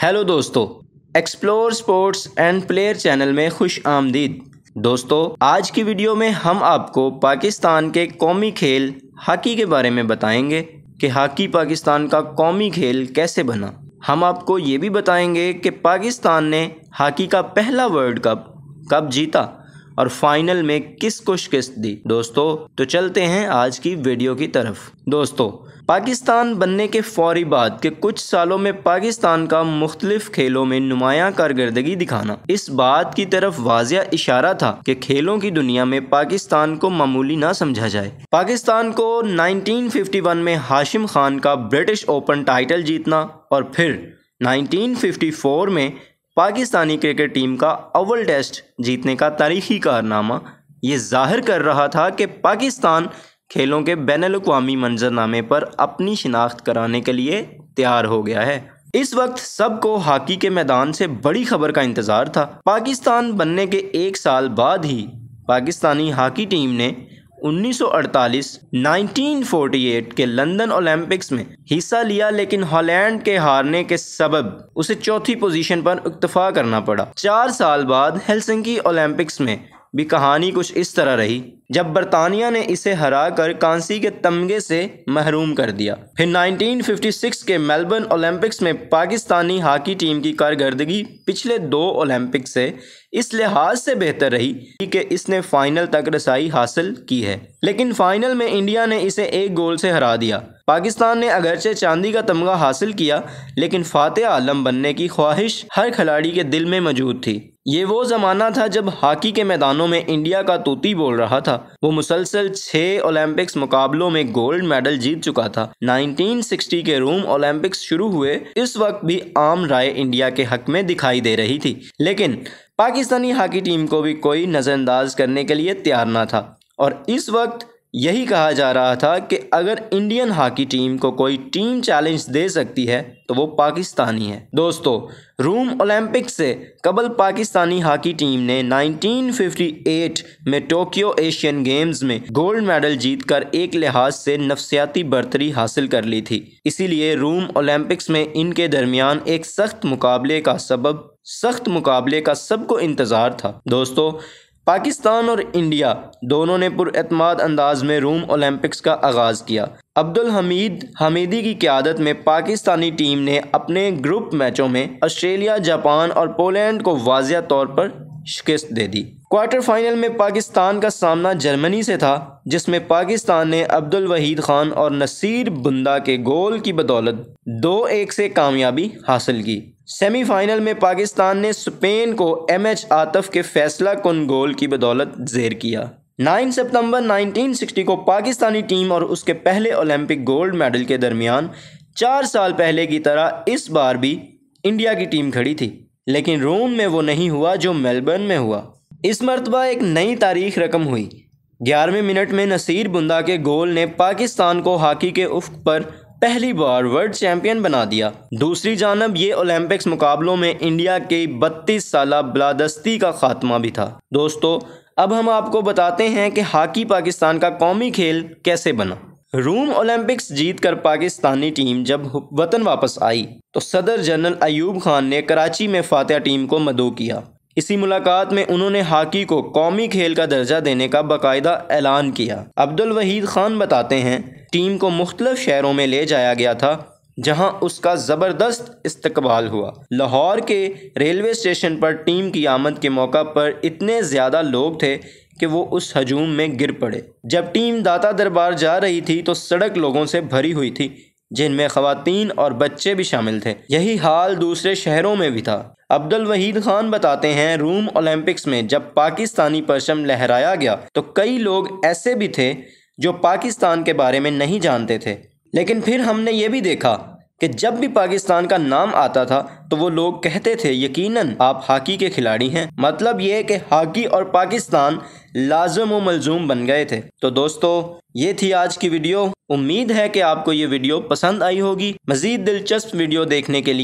hello दोस्तों explore sports and player channel में खुश आमदीद दोस्तों आज की वीडियो में हम आपको पाकिस्तान के कौमी खेल हॉकी के बारे में बताएंगे कि हॉकी पाकिस्तान का कौमी खेल कैसे बना हम आपको ये भी बताएंगे कि पाकिस्तान ने हॉकी का पहला वर्ल्ड कप कब जीता और फाइनल में किस को शिकस्त दी दोस्तों तो चलते हैं आज की वीडियो की तरफ दोस्तों पाकिस्तान बनने के फौरी बाद के कुछ सालों में पाकिस्तान का मुख्तलिफ खेलों में नुमाया कारकर्दगी दिखाना इस बात की तरफ वाजिया इशारा था कि खेलों की दुनिया में पाकिस्तान को मामूली ना समझा जाए पाकिस्तान को 1951 में हाशिम खान का ब्रिटिश ओपन टाइटल जीतना और फिर 1954 में पाकिस्तानी क्रिकेट टीम का अव्वल टेस्ट जीतने का तारीखी कारनामा ये जाहिर कर रहा था कि पाकिस्तान खेलों के बैन अवी मंजरनामे पर अपनी शिनाख्त कराने के लिए तैयार हो गया है इस वक्त सबको हॉकी के मैदान से बड़ी खबर का इंतज़ार था पाकिस्तान बनने के एक साल बाद ही पाकिस्तानी हॉकी टीम ने 1948 1948 के लंदन ओलंपिक्स में हिस्सा लिया लेकिन हॉलैंड के हारने के सबब उसे चौथी पोजीशन पर इक्तफा करना पड़ा चार साल बाद हेलसिंकी ओलंपिक्स में भी कहानी कुछ इस तरह रही जब बरतानिया ने इसे हरा कर कांसी के तमगे से महरूम कर दिया फिर 1956 के मेलबर्न ओलंपिक्स में पाकिस्तानी हॉकी टीम की कारकर्दगी पिछले दो ओलंपिक से इस लिहाज से बेहतर रही कि इसने फाइनल तक रसाई हासिल की है लेकिन फाइनल में इंडिया ने इसे एक गोल से हरा दिया पाकिस्तान ने अगरचे चांदी का तमगा हासिल किया लेकिन फातह आलम बनने की ख्वाहिश हर खिलाड़ी के दिल में मौजूद थी ये वो ज़माना था जब हॉकी के मैदानों में इंडिया का तोती बोल रहा था वो मुसलसल छः ओलंपिक्स मुकाबलों में गोल्ड मेडल जीत चुका था 1960 के रोम ओलंपिक्स शुरू हुए इस वक्त भी आम राय इंडिया के हक में दिखाई दे रही थी लेकिन पाकिस्तानी हॉकी टीम को भी कोई नज़रअंदाज करने के लिए तैयार ना था और इस वक्त यही कहा जा रहा था कि अगर इंडियन हॉकी टीम को कोई टीम चैलेंज दे सकती है तो वो पाकिस्तानी है दोस्तों रूम ओलंपिक से कबल पाकिस्तानी हॉकी टीम ने 1958 में टोक्यो एशियन गेम्स में गोल्ड मेडल जीतकर एक लिहाज से नफसियाती बर्तरी हासिल कर ली थी इसीलिए रूम ओलंपिक्स में इनके दरमियान एक सख्त मुकाबले का सबब सख्त मुकाबले का सबको इंतज़ार था दोस्तों पाकिस्तान और इंडिया दोनों ने पुरमाद अंदाज में रूम ओलंपिक्स का आगाज़ किया अब्दुल हमीद हमीदी की क्यादत में पाकिस्तानी टीम ने अपने ग्रुप मैचों में ऑस्ट्रेलिया जापान और पोलैंड को वाजिया तौर पर शिकस्त दे दी क्वार्टर फाइनल में पाकिस्तान का सामना जर्मनी से था जिसमें पाकिस्तान ने अब्दुल वहीद खान और नसीर बुंदा के गोल की बदौलत दो एक से कामयाबी हासिल की सेमीफाइनल में पाकिस्तान ने स्पेन को एम एच आतफ के फैसला कन गोल की बदौलत जेर किया 9 सितंबर 1960 को पाकिस्तानी टीम और उसके पहले ओलंपिक गोल्ड मेडल के दरमियान चार साल पहले की तरह इस बार भी इंडिया की टीम खड़ी थी लेकिन रोम में वो नहीं हुआ जो मेलबर्न में हुआ इस मरतबा एक नई तारीख रकम हुई ग्यारहवें मिनट में नसीर बुंदा के गोल ने पाकिस्तान को हॉकी के उफ पर पहली बार वर्ल्ड चैंपियन बना दिया दूसरी जानब ये ओलंपिक्स मुकाबलों में इंडिया के 32 साल बलादस्ती का खात्मा भी था दोस्तों अब हम आपको बताते हैं कि हॉकी पाकिस्तान का कौमी खेल कैसे बना रूम ओलंपिक्स जीतकर पाकिस्तानी टीम जब वतन वापस आई तो सदर जनरल अयूब खान ने कराची में फातह टीम को मदो किया इसी मुलाकात में उन्होंने हॉकी को कौमी खेल का दर्जा देने का बाकायदा ऐलान किया अब्दुल वहीद खान बताते हैं टीम को मुख्तलिफ शहरों में ले जाया गया था जहां उसका ज़बरदस्त इस्तकबाल हुआ लाहौर के रेलवे स्टेशन पर टीम की आमद के मौका पर इतने ज़्यादा लोग थे कि वो उस हजूम में गिर पड़े जब टीम दाता दरबार जा रही थी तो सड़क लोगों से भरी हुई थी जिनमें खवतान और बच्चे भी शामिल थे यही हाल दूसरे शहरों में भी था अब्दुल वहीद खान बताते हैं रूम ओलंपिक्स में जब पाकिस्तानी परचम लहराया गया तो कई लोग ऐसे भी थे जो पाकिस्तान के बारे में नहीं जानते थे लेकिन फिर हमने ये भी देखा कि जब भी पाकिस्तान का नाम आता था तो वो लोग कहते थे यकीनन आप हॉकी के खिलाड़ी हैं मतलब ये कि हॉकी और पाकिस्तान लाजम व मलजूम बन गए थे तो दोस्तों ये थी आज की वीडियो उम्मीद है कि आपको ये वीडियो पसंद आई होगी मज़ीद दिलचस्प वीडियो देखने के लिए